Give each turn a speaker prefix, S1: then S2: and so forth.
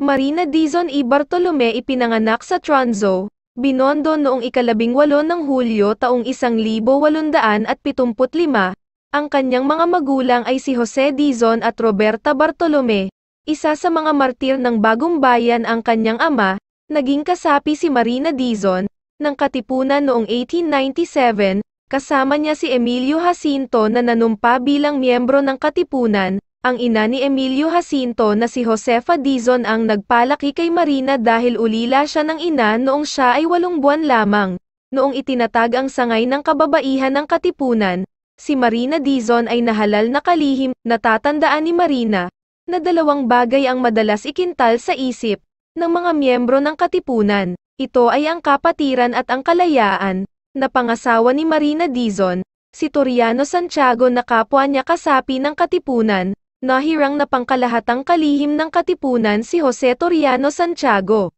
S1: Marina Dizon E. Bartolome ipinanganak sa Tronzo, Binondo noong ikalabing walo ng Hulyo taong 1875, ang kanyang mga magulang ay si Jose Dizon at Roberta Bartolome, isa sa mga martir ng Bagong Bayan ang kanyang ama, naging kasapi si Marina Dizon, ng Katipunan noong 1897, Kasama niya si Emilio Jacinto na nanumpa bilang miyembro ng Katipunan, ang ina ni Emilio Jacinto na si Josefa Dizon ang nagpalaki kay Marina dahil ulila siya ng ina noong siya ay walong buwan lamang. Noong itinatag ang sangay ng kababaihan ng Katipunan, si Marina Dizon ay nahalal na kalihim, natatandaan ni Marina, na dalawang bagay ang madalas ikintal sa isip ng mga miyembro ng Katipunan. Ito ay ang kapatiran at ang kalayaan na pangasawa ni Marina Dizon, si Toriano Santiago na kapwa niya kasapi ng Katipunan, nahirang na pangkalahatang kalihim ng Katipunan si Jose Toriano Santiago.